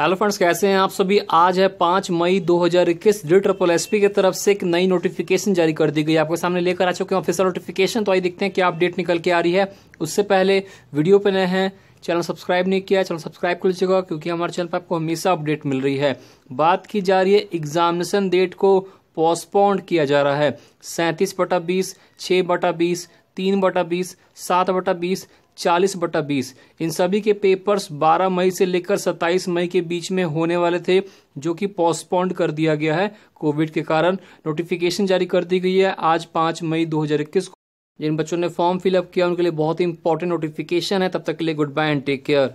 hello friends कैसे हैं आप सभी आज है पांच मई 2021 हजार इक्कीस डी ट्रिपल एस की तरफ से एक नई नोटिफिकेशन जारी कर दी गई आपके सामने लेकर आ चुके हैं ऑफिसियल नोटिफिकेशन तो आइए देखते हैं क्या अपडेट निकल के आ रही है उससे पहले वीडियो पे नए हैं चैनल सब्सक्राइब नहीं किया चैनल सब्सक्राइब कर लीजिएगा क्योंकि हमारे चैनल पर आपको हमेशा अपडेट मिल रही है बात की जा रही है एग्जामिनेशन डेट को पोस्टपोन्ड किया जा रहा है सैंतीस बटा बीस छः बटा बीस तीन बटा बीस सात बटा बीस चालीस बटा बीस इन सभी के पेपर्स 12 मई से लेकर 27 मई के बीच में होने वाले थे जो कि पोस्टपोन्ड कर दिया गया है कोविड के कारण नोटिफिकेशन जारी कर दी गई है आज 5 मई दो को जिन बच्चों ने फॉर्म फिलअप किया उनके लिए बहुत ही इंपॉर्टेंट नोटिफिकेशन है तब तक के लिए goodbye and take care